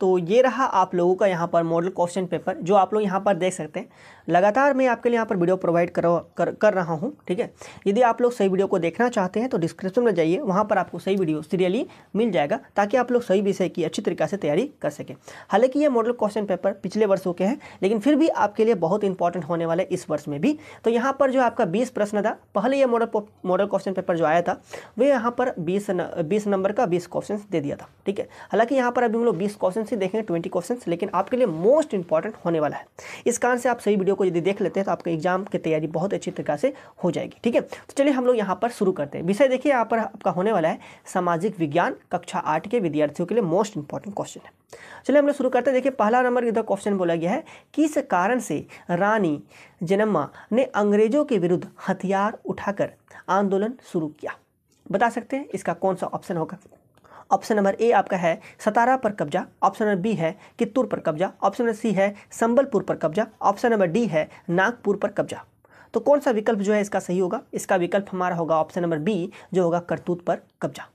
तो ये रहा आप लोगों का यहाँ पर मॉडल क्वेश्चन पेपर जो आप लोग यहाँ पर देख सकते हैं लगातार मैं आपके लिए यहाँ पर वीडियो प्रोवाइड कर, कर कर रहा हूँ ठीक है यदि आप लोग सही वीडियो को देखना चाहते हैं तो डिस्क्रिप्शन में जाइए वहाँ पर आपको सही वीडियो सीरियली मिल जाएगा ताकि आप लोग सही विषय की अच्छी तरीके से तैयारी कर सकें हालांकि ये मॉडल क्वेश्चन पेपर पिछले वर्षों के हैं लेकिन फिर भी आपके लिए बहुत इंपॉर्टेंट होने वाले इस वर्ष में भी तो यहाँ पर जो आपका बीस प्रश्न था पहले यह मॉडल मॉडल क्वेश्चन पेपर जो आया था वह यहाँ पर बीस बीस नंबर का बीस क्वेश्चन दे दिया था ठीक है हालांकि यहाँ पर अभी हम लोग बीस क्वेश्चन क्वेश्चन ही देखेंगे ट्वेंटी क्वेश्चन लेकिन आपके लिए मोस्ट इंपॉर्टेंट होने वाला है इस कारण से आप सही वीडियो को यदि देख लेते हैं तो आपके एग्जाम की तैयारी बहुत अच्छी तरीके से हो जाएगी ठीक है तो चलिए हम लोग यहाँ पर शुरू करते हैं विषय देखिए यहाँ पर आपका होने वाला है सामाजिक विज्ञान कक्षा आठ के विद्यार्थियों के लिए मोस्ट इंपॉर्टेंट क्वेश्चन है चलिए हम लोग शुरू करते हैं देखिए पहला नंबर इधर क्वेश्चन बोला गया है किस कारण से रानी जनम्मा ने अंग्रेजों के विरुद्ध हथियार उठाकर आंदोलन शुरू किया बता सकते हैं इसका कौन सा ऑप्शन होगा ऑप्शन नंबर ए आपका है सतारा पर कब्जा ऑप्शन नंबर बी है कित्तूर पर कब्जा ऑप्शन नंबर सी है संबलपुर पर कब्जा ऑप्शन नंबर डी है नागपुर पर कब्जा तो कौन सा विकल्प जो है इसका सही होगा इसका विकल्प हमारा होगा ऑप्शन नंबर बी जो होगा करतूत पर कब्जा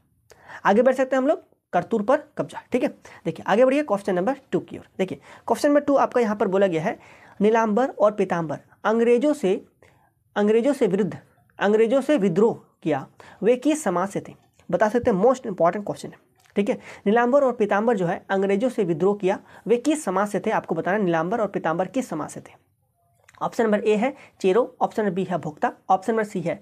आगे बढ़ सकते हैं हम लोग करतूर पर कब्जा ठीक है देखिए आगे बढ़िए क्वेश्चन नंबर टू की ओर देखिए क्वेश्चन नंबर टू आपका यहाँ पर बोला गया है नीलांबर और पीताम्बर अंग्रेजों से अंग्रेजों से विरुद्ध अंग्रेजों से विद्रोह किया वे किस समाज से थे बता सकते हैं मोस्ट इंपॉर्टेंट क्वेश्चन है ठीक है नीलांबर और पीताम्बर जो है अंग्रेजों से विद्रोह किया वे किस समाज से थे आपको बताना नीलांबर और पीताम्बर किस समाज से थे ऑप्शन नंबर ए है चेरो ऑप्शन नंबर बी है भोक्ता ऑप्शन नंबर सी है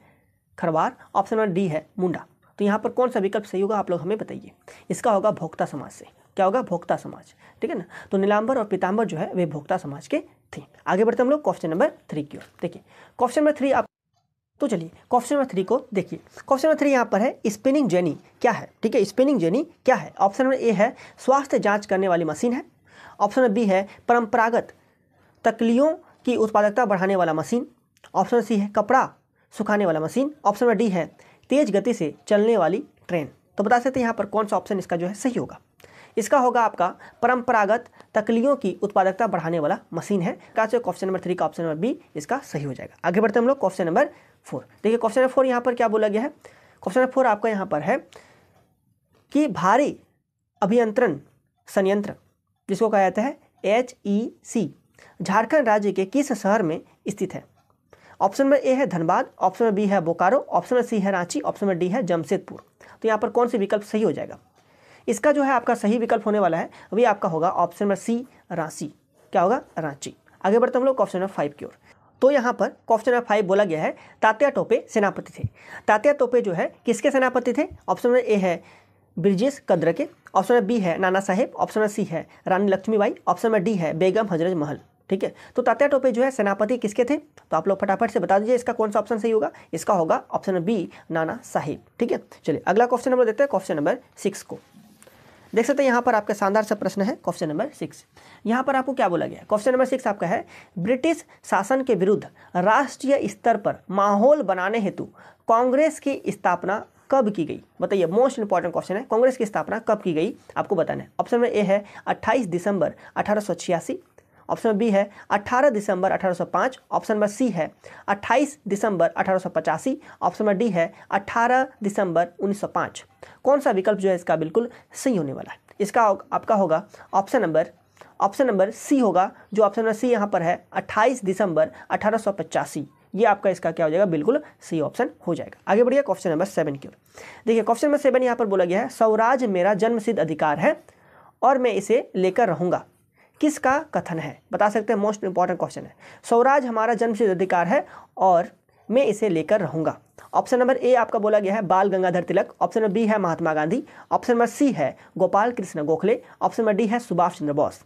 खरवार ऑप्शन नंबर डी है मुंडा तो यहाँ पर कौन सा विकल्प सही होगा आप लोग हमें बताइए इसका होगा भोक्ता समाज से क्या होगा भोक्ता समाज ठीक है ना तो नीलांबर और पीताम्बर जो है वे भोक्ता समाज के थे आगे बढ़ते हम लोग क्वेश्चन नंबर थ्री की ओर देखिए क्वेश्चन नंबर थ्री आप तो चलिए क्वेश्चन नंबर थ्री को देखिए क्वेश्चन नंबर थ्री यहाँ पर है स्पिनिंग जेनी क्या है ठीक है स्पिनिंग जेनी क्या है ऑप्शन नंबर ए है स्वास्थ्य जांच करने वाली मशीन है ऑप्शन नंबर बी है परंपरागत तकलियों की उत्पादकता बढ़ाने वाला मशीन ऑप्शन नंबर सी है कपड़ा सुखाने वाला मशीन ऑप्शन नंबर डी है तेज गति से चलने वाली ट्रेन तो बता सकते हैं यहाँ पर कौन सा ऑप्शन इसका जो है सही होगा इसका होगा आपका परंपरागत तकलियों की उत्पादकता बढ़ाने वाला मशीन है का क्वेश्चन नंबर थ्री का ऑप्शन नंबर बी इसका सही हो जाएगा आगे बढ़ते हम लोग क्वेश्चन नंबर फोर देखिए क्वेश्चन नंबर फोर यहाँ पर क्या बोला गया है क्वेश्चन नंबर फोर आपका यहाँ पर है कि भारी अभियंत्रण संयंत्र जिसको कहा जाता है एच ई सी झारखंड राज्य के किस शहर में स्थित है ऑप्शन नंबर ए है धनबाद ऑप्शन नंबर बी है बोकारो ऑप्शन नंबर सी है रांची ऑप्शन नंबर डी है जमशेदपुर तो यहाँ पर कौन सी विकल्प सही हो जाएगा इसका जो है आपका सही विकल्प होने वाला है अभी आपका होगा ऑप्शन नंबर सी रांची क्या होगा रांची आगे बढ़ते हम लोग ऑप्शन नंबर फाइव की ओर तो यहाँ पर क्वेश्चन नंबर फाइव बोला गया है तात्या टोपे सेनापति थे तात्या टोपे जो है किसके सेनापति थे ऑप्शन नंबर ए है ब्रिजेश कद्र के ऑप्शन नंबर बी है नाना साहेब ऑप्शन नंबर सी है Rani Lakshmibai option number D है बेगम हजरत महल ठीक है तो तात्या टोपे जो है सेनापति किसके थे तो आप लोग फटाफट से बता दीजिए इसका कौन सा ऑप्शन सही होगा इसका होगा ऑप्शन बी नाना साहिब ठीक है चलिए अगला क्वेश्चन नंबर देते हैं क्वेश्चन नंबर सिक्स को देख सकते हैं यहाँ पर आपका शानदार सा प्रश्न है क्वेश्चन नंबर सिक्स यहाँ पर आपको क्या बोला गया क्वेश्चन नंबर सिक्स आपका है ब्रिटिश शासन के विरुद्ध राष्ट्रीय स्तर पर माहौल बनाने हेतु कांग्रेस की स्थापना कब की गई बताइए मोस्ट इंपॉर्टेंट क्वेश्चन है कांग्रेस की स्थापना कब की गई आपको बताना है ऑप्शन में ए है 28 दिसंबर अठारह ऑप्शन बी है 18 दिसंबर 1805 ऑप्शन नंबर सी है 28 दिसंबर अठारह ऑप्शन नंबर डी है 18 दिसंबर 1905 कौन सा विकल्प जो है इसका बिल्कुल सही होने वाला है इसका आपका होगा option number option number C होगा जो ऑप्शन नंबर सी यहाँ पर है 28 दिसंबर अठारह ये आपका इसका क्या हो जाएगा बिल्कुल सही ऑप्शन हो जाएगा आगे बढ़िए क्वेश्चन नंबर सेवन की ओर देखिए क्वेश्चन नंबर सेवन यहाँ पर बोला गया है स्वराज मेरा जन्मसिद्ध अधिकार है और मैं इसे लेकर रहूंगा किसका कथन है बता सकते हैं मोस्ट इंपॉर्टेंट क्वेश्चन है स्वराज हमारा जन्मसिद्ध अधिकार है और मैं इसे लेकर रहूंगा ऑप्शन नंबर ए आपका बोला गया है Bal Gangadhar Tilak option number B है Mahatma Gandhi option number C है Gopal Krishna Gokhale option number D है सुभाष चंद्र बोस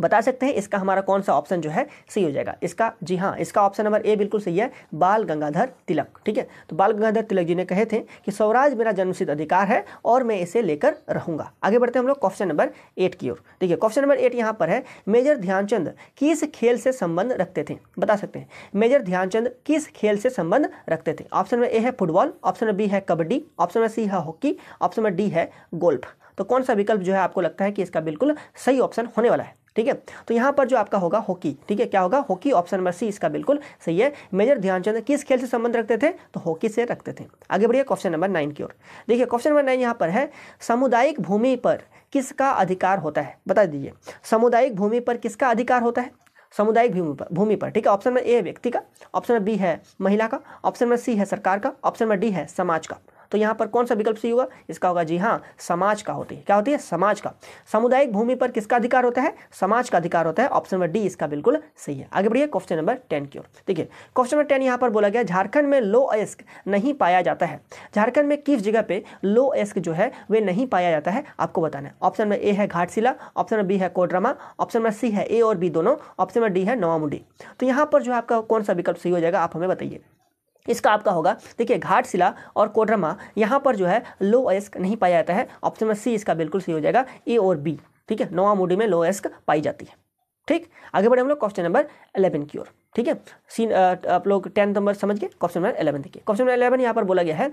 बता सकते हैं इसका हमारा कौन सा ऑप्शन जो है सही हो जाएगा इसका जी हाँ इसका ऑप्शन नंबर ए बिल्कुल सही है बाल गंगाधर तिलक ठीक है तो बाल गंगाधर तिलक जी ने कहे थे कि स्वराज मेरा जन्मसिद्ध अधिकार है और मैं इसे लेकर रहूंगा आगे बढ़ते हैं हम लोग क्वेश्चन नंबर एट की ओर देखिए क्वेश्चन नंबर एट यहाँ पर है मेजर ध्यानचंद किस खेल से संबंध रखते थे बता सकते हैं मेजर ध्यानचंद किस खेल से संबंध रखते थे ऑप्शन नंबर ए है फुटबॉल ऑप्शन नंबर बी है कबड्डी ऑप्शन नंबर सी है हॉकी ऑप्शन नंबर डी है गोल्फ तो कौन सा विकल्प जो है आपको लगता है कि इसका बिल्कुल सही ऑप्शन होने वाला है ठीक है तो यहाँ पर जो आपका होगा हॉकी ठीक है क्या होगा हॉकी ऑप्शन नंबर सी इसका बिल्कुल सही है मेजर ध्यानचंद किस खेल से संबंध रखते थे तो हॉकी से रखते थे आगे बढ़िए क्वेश्चन नंबर नाइन की ओर देखिए क्वेश्चन नंबर नाइन यहाँ पर है सामुदायिक भूमि पर किसका अधिकार होता है बता दीजिए सामुदायिक भूमि पर किसका अधिकार होता है सामुदायिक भूमि पर भूमि पर ठीक है ऑप्शन नंबर ए व्यक्ति का ऑप्शन नंबर बी है महिला का ऑप्शन नंबर सी है सरकार का ऑप्शन नंबर डी है समाज का तो यहाँ पर कौन सा विकल्प सही होगा इसका होगा जी हाँ समाज का होती है क्या होती है समाज का सामुदायिक भूमि पर किसका अधिकार होता है समाज का अधिकार होता है ऑप्शन नंबर डी इसका बिल्कुल सही है आगे बढ़िए क्वेश्चन नंबर टेन की ओर देखिए क्वेश्चन नंबर टेन यहाँ पर बोला गया झारखंड में लो एस्क नहीं पाया जाता है झारखंड में किस जगह पे लो एस्क जो है वे नहीं पाया जाता है आपको बताना है ऑप्शन नंबर ए है घाटशिला ऑप्शन नंबर बी है कोडरमा ऑप्शन नंबर सी है ए और बी दोनों ऑप्शन नंबर डी है नवामुडी तो यहाँ पर जो आपका कौन सा विकल्प सही हो जाएगा आप हमें बताइए इसका आपका होगा देखिए घाटशिला और कोडरमा यहाँ पर जो है लो एस्क नहीं पाया जाता है ऑप्शन नंबर सी इसका बिल्कुल सही हो जाएगा ए और बी ठीक है नोवा मोडी में लो एस्क पाई जाती है ठीक आगे बढ़े हम लोग क्वेश्चन नंबर अलेवन की ओर ठीक है सीन आप लोग टेंथ नंबर समझ गए क्वेश्चन नंबर अलेवन देखिए क्वेश्चन नंबर अलेवन यहाँ पर बोला गया है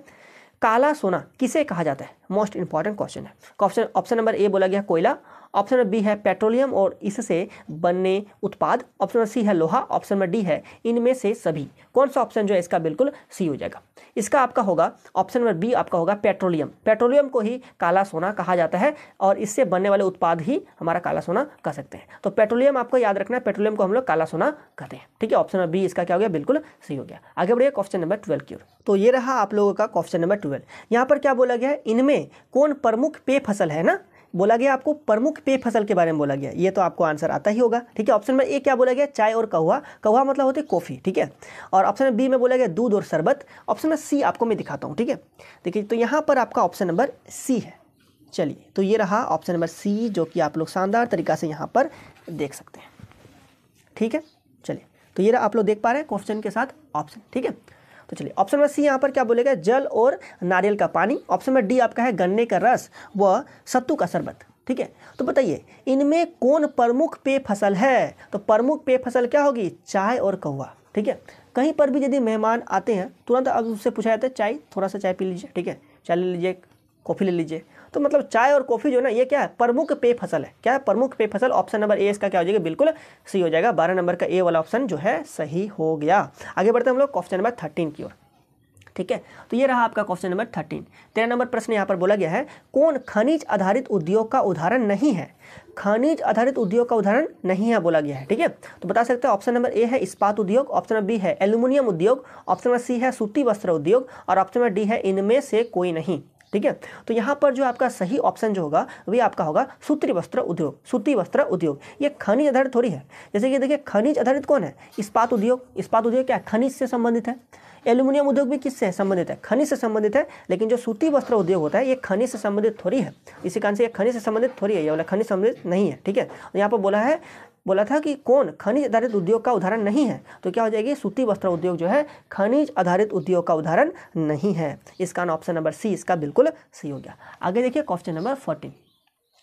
काला सोना किसे कहा जाता है मोस्ट इंपॉर्टेंट क्वेश्चन है ऑप्शन नंबर ए बोला गया कोयला ऑप्शन नंबर बी है पेट्रोलियम और इससे बनने उत्पाद ऑप्शन नंबर सी है लोहा ऑप्शन नंबर डी है इनमें से सभी कौन सा ऑप्शन जो है इसका बिल्कुल सी हो जाएगा इसका आपका होगा ऑप्शन नंबर बी आपका होगा पेट्रोलियम पेट्रोलियम को ही काला सोना कहा जाता है और इससे बनने वाले उत्पाद ही हमारा काला सोना कह सकते हैं तो पेट्रोलियम आपको याद रखना है पेट्रोलियम को हम लोग काला सोना कहते हैं ठीक है ऑप्शन नंबर बी इसका क्या हो गया बिल्कुल सही हो गया आगे बढ़िए क्वेश्चन नंबर ट्वेल्व की ओर तो ये रहा आप लोगों का क्वेश्चन नंबर ट्वेल्व यहाँ पर क्या बोला गया इनमें कौन प्रमुख पे फसल है ना बोला गया आपको प्रमुख पेय फसल के बारे में बोला गया ये तो आपको आंसर आता ही होगा ठीक है ऑप्शन नंबर ए क्या बोला गया चाय और कहुआ कहुआ मतलब होते कॉफ़ी ठीक है और ऑप्शन बी में बोला गया दूध और शरबत ऑप्शन नंबर सी आपको मैं दिखाता हूँ ठीक है देखिए तो यहाँ पर आपका ऑप्शन नंबर सी है चलिए तो ये रहा ऑप्शन नंबर सी जो कि आप लोग शानदार तरीका से यहाँ पर देख सकते हैं ठीक है चलिए तो ये रहा आप लोग देख पा रहे हैं क्वेश्चन के साथ ऑप्शन ठीक है तो चलिए ऑप्शन नंबर सी यहाँ पर क्या बोलेगा जल और नारियल का पानी ऑप्शन नंबर डी आपका है गन्ने का रस व सत्तू का शरबत ठीक है तो बताइए इनमें कौन प्रमुख पेय फसल है तो प्रमुख पेय फसल क्या होगी चाय और कौवा ठीक है कहीं पर भी यदि मेहमान आते हैं तुरंत अब उससे पूछा जाता है चाय थोड़ा सा चाय पी लीजिए ठीक है चाय ले लीजिए कॉफ़ी ले लीजिए तो मतलब चाय और कॉफ़ी जो ना ये क्या है प्रमुख पे फसल है क्या है प्रमुख पे फसल ऑप्शन नंबर ए इसका क्या हो जाएगा बिल्कुल सही हो जाएगा बारह नंबर का ए वाला ऑप्शन जो है सही हो गया आगे बढ़ते हैं हम लोग क्वेश्चन नंबर थर्टीन की ओर ठीक है तो ये रहा आपका क्वेश्चन नंबर थर्टीन तेरह नंबर प्रश्न यहाँ पर बोला गया है कौन खनिज आधारित उद्योग का उदाहरण नहीं है खनिज आधारित उद्योग का उदाहरण नहीं है बोला गया है ठीक है तो बता सकते हैं ऑप्शन नंबर ए है इस्पात उद्योग ऑप्शन नंबर बी है एल्यूमिनियम उद्योग ऑप्शन नंबर सी है सूती वस्त्र उद्योग और ऑप्शन नंबर डी है इनमें से कोई नहीं ठीक है तो यहाँ पर जो आपका सही ऑप्शन जो होगा वे आपका होगा सूत्री वस्त्र उद्योग सूती वस्त्र उद्योग ये खनिज आधारित थोड़ी है जैसे कि देखिए खनिज आधारित कौन है इस्पात उद्योग इस्पात उद्योग क्या खनिज से संबंधित है एल्यूमिनियम उद्योग भी किससे संबंधित है खनिज से संबंधित है लेकिन जो सूती वस्त्र उद्योग होता है ये खनिज से संबंधित थोड़ी है इसी कारण से ये खनिज से संबंधित थोड़ी है ये वाला खनिज संबंधित नहीं है ठीक है तो यहाँ पर बोला है बोला था कि कौन खनिज आधारित उद्योग का उदाहरण नहीं है तो क्या हो जाएगी सूती वस्त्र उद्योग जो है खनिज आधारित उद्योग का उदाहरण नहीं है इसका ऑप्शन नंबर सी इसका बिल्कुल सही हो गया आगे देखिए क्वेश्चन नंबर फोर्टीन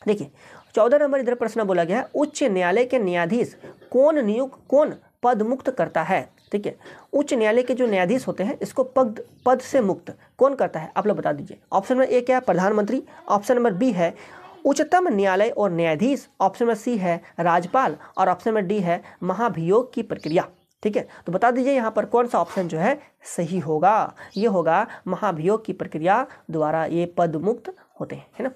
देखिए चौदह नंबर इधर प्रश्न बोला गया है उच्च न्यायालय के न्यायाधीश कौन नियुक्त कौन पदमुक्त करता है ठीक है उच्च न्यायालय के जो न्यायाधीश होते हैं इसको पद पद से मुक्त कौन करता है आप लोग बता दीजिए ऑप्शन नंबर ए क्या है प्रधानमंत्री ऑप्शन नंबर बी है उच्चतम न्यायालय और न्यायाधीश ऑप्शन नंबर सी है राज्यपाल और ऑप्शन नंबर डी है महाभियोग की प्रक्रिया ठीक है तो बता दीजिए यहाँ पर कौन सा ऑप्शन जो है सही होगा ये होगा महाभियोग की प्रक्रिया द्वारा ये पदमुक्त होते हैं है ना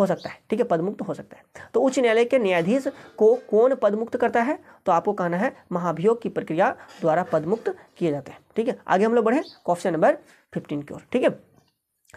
हो सकता है ठीक है पदमुक्त हो सकता है तो उच्च न्यायालय के न्यायाधीश को कौन पदमुक्त करता है तो आपको कहना है महाभियोग की प्रक्रिया द्वारा पदमुक्त किए जाते हैं ठीक है आगे हम लोग बढ़े क्वेश्चन नंबर फिफ्टीन की ओर ठीक है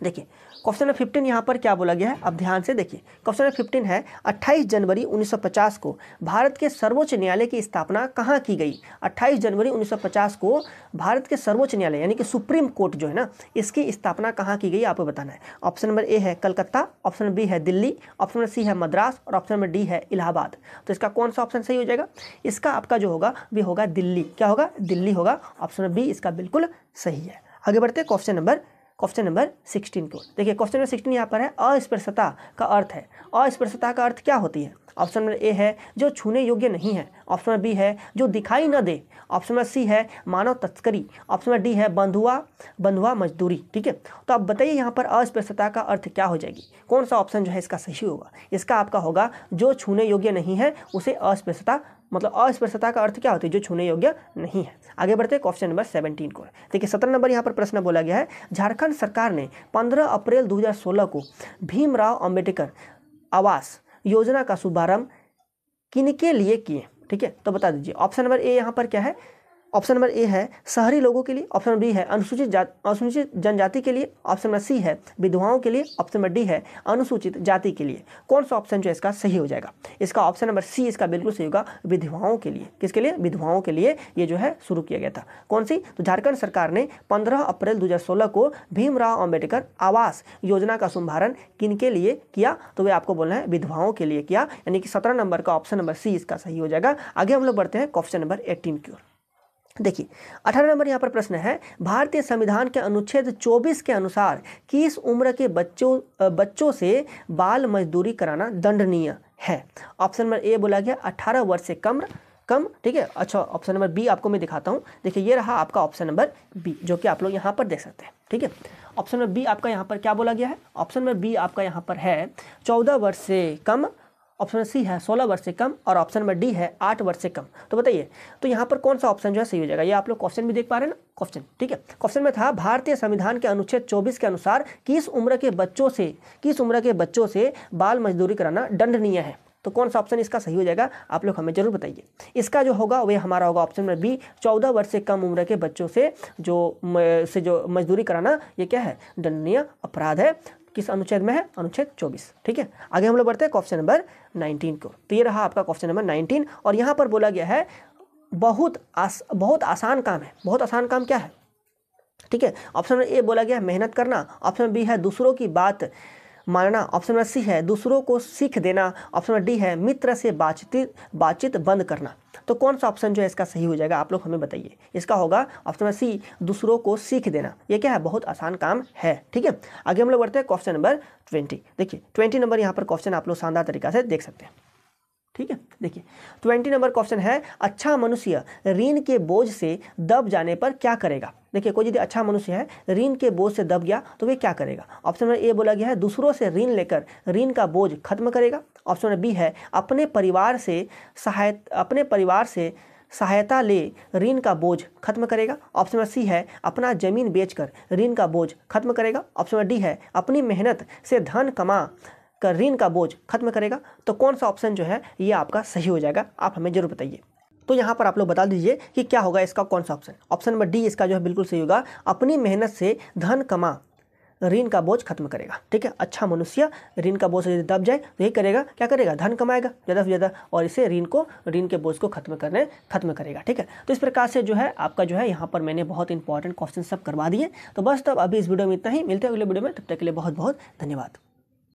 देखिए क्वेश्चन नंबर फिफ्टीन यहाँ पर क्या बोला गया है अब ध्यान से देखिए क्वेश्चन नंबर फिफ्टीन है 28 जनवरी 1950 को भारत के सर्वोच्च न्यायालय की स्थापना कहाँ की गई 28 जनवरी 1950 को भारत के सर्वोच्च न्यायालय यानी कि सुप्रीम कोर्ट जो है ना इसकी स्थापना कहाँ की गई आपको बताना है ऑप्शन नंबर ए है कलकत्ता ऑप्शन बी है दिल्ली ऑप्शन नंबर सी है मद्रास और ऑप्शन नंबर डी है इलाहाबाद तो इसका कौन सा ऑप्शन सही हो जाएगा इसका आपका जो होगा वे होगा दिल्ली क्या होगा दिल्ली होगा ऑप्शन बी इसका बिल्कुल सही है आगे बढ़ते question number question number sixteen को देखिए क्वेश्चन नंबर सिक्सटीन यहाँ पर है अस्पृश्यता का अर्थ है अस्पृश्यता का अर्थ क्या होती है ऑप्शन नंबर ए है जो छूने योग्य नहीं है ऑप्शन नंबर बी है जो दिखाई न दे ऑप्शन नंबर सी है मानव तस्करी ऑप्शन नंबर डी है बंधुआ बंधुआ मजदूरी ठीक है तो आप बताइए यहाँ पर अस्पृश्यता का अर्थ क्या हो जाएगी कौन सा ऑप्शन जो है इसका सही होगा इसका आपका होगा जो छूने योग्य नहीं है उसे अस्पृश्यता मतलब अस्पर्शता का अर्थ क्या होती है जो छूने योग्य नहीं है आगे बढ़ते हैं क्वेश्चन नंबर सेवनटीन को देखिए सत्रह नंबर यहाँ पर प्रश्न बोला गया है झारखंड सरकार ने पंद्रह अप्रैल 2016 को भीमराव अम्बेडकर आवास योजना का शुभारंभ किन के लिए किए ठीक है तो बता दीजिए ऑप्शन नंबर ए यहाँ पर क्या है ऑप्शन नंबर ए है शहरी लोगों के लिए ऑप्शन नंबर बी है अनुसूचित जात अनुसूचित जनजाति के लिए ऑप्शन नंबर सी है विधवाओं के लिए ऑप्शन नंबर डी है अनुसूचित जाति के लिए कौन सा ऑप्शन जो है इसका सही हो जाएगा इसका ऑप्शन नंबर सी इसका बिल्कुल सही होगा विधवाओं के लिए किसके लिए विधवाओं के लिए ये जो है शुरू किया गया था कौन सी तो झारखंड सरकार ने पंद्रह अप्रैल दो को भीमराव अम्बेडकर आवास योजना का शुभारंभ किन के लिए किया तो वे आपको बोलना है विधवाओं के लिए किया यानी कि सत्रह नंबर का ऑप्शन नंबर सी इसका सही हो जाएगा आगे हम लोग बढ़ते हैं क्वेश्चन नंबर एटीन की ओर देखिए अठारह नंबर यहाँ पर प्रश्न है भारतीय संविधान के अनुच्छेद 24 के अनुसार किस उम्र के बच्चों बच्चों से बाल मजदूरी कराना दंडनीय है ऑप्शन नंबर ए बोला गया 18 वर्ष से कम कम ठीक है अच्छा ऑप्शन नंबर बी आपको मैं दिखाता हूँ देखिए ये रहा आपका ऑप्शन नंबर बी जो कि आप लोग यहाँ पर देख सकते हैं ठीक है ऑप्शन नंबर बी आपका यहाँ पर क्या बोला गया है ऑप्शन नंबर बी आपका यहाँ पर है चौदह वर्ष से कम ऑप्शन सी है सोलह वर्ष से कम और ऑप्शन नंबर डी है आठ वर्ष से कम तो बताइए तो यहाँ पर कौन सा ऑप्शन जो है सही हो जाएगा ये आप लोग क्वेश्चन भी देख पा रहे हैं ना क्वेश्चन ठीक है क्वेश्चन में था भारतीय संविधान के अनुच्छेद 24 के अनुसार किस उम्र के बच्चों से किस उम्र के बच्चों से बाल मजदूरी कराना दंडनीय है तो कौन सा ऑप्शन इसका सही हो जाएगा आप लोग हमें जरूर बताइए इसका जो होगा वह हमारा होगा ऑप्शन नंबर बी चौदह वर्ष से कम उम्र के बच्चों से जो से जो मजदूरी कराना ये क्या है दंडनीय अपराध है किस अनुच्छेद में है अनुच्छेद 24 ठीक है आगे हम लोग बढ़ते हैं क्वेश्चन नंबर 19 को तो ये रहा आपका क्वेश्चन नंबर 19 और यहाँ पर बोला गया है बहुत आस बहुत आसान काम है बहुत आसान काम क्या है ठीक है ऑप्शन ए बोला गया है मेहनत करना ऑप्शन बी है दूसरों की बात मानना ऑप्शन नंबर सी है दूसरों को सीख देना ऑप्शन नंबर डी है मित्र से बातचीत बातचीत बंद करना तो कौन सा ऑप्शन जो है इसका सही हो जाएगा आप लोग हमें बताइए इसका होगा ऑप्शन नंबर सी दूसरों को सीख देना ये क्या है बहुत आसान काम है ठीक है आगे हम लोग बढ़ते हैं क्वेश्चन नंबर ट्वेंटी देखिए ट्वेंटी नंबर यहाँ पर क्वेश्चन आप लोग शानदार तरीका से देख सकते हैं ठीक है देखिए ट्वेंटी नंबर क्वेश्चन है अच्छा मनुष्य ऋण के बोझ से दब जाने पर क्या करेगा देखिए कोई यदि अच्छा मनुष्य है ऋण के बोझ से दब गया तो वे क्या करेगा ऑप्शन नंबर ए बोला गया है दूसरों से ऋण लेकर ऋण का बोझ खत्म करेगा ऑप्शन नंबर बी है अपने परिवार से सहायता अपने परिवार से सहायता ले ऋण का बोझ खत्म करेगा ऑप्शन नंबर सी है अपना जमीन बेचकर ऋण का बोझ खत्म करेगा ऑप्शन नंबर डी है अपनी मेहनत से धन कमा का ऋण का बोझ खत्म करेगा तो कौन सा ऑप्शन जो है ये आपका सही हो जाएगा आप हमें जरूर बताइए तो यहाँ पर आप लोग बता दीजिए कि क्या होगा इसका कौन सा ऑप्शन ऑप्शन नंबर डी इसका जो है बिल्कुल सही होगा अपनी मेहनत से धन कमा ऋण का बोझ खत्म करेगा ठीक है अच्छा मनुष्य ऋण का बोझ यदि दब जाए तो यही करेगा क्या करेगा धन कमाएगा ज़्यादा से ज़्यादा और इसे ऋण को ऋण के बोझ को खत्म करने खत्म करेगा ठीक है तो इस प्रकार से जो है आपका जो है यहाँ पर मैंने बहुत इंपॉर्टेंट क्वेश्चन सब करवा दिए तो बस तब अभी इस वीडियो में इतना ही मिलते हैं अगले वीडियो में तब तक के लिए बहुत बहुत धन्यवाद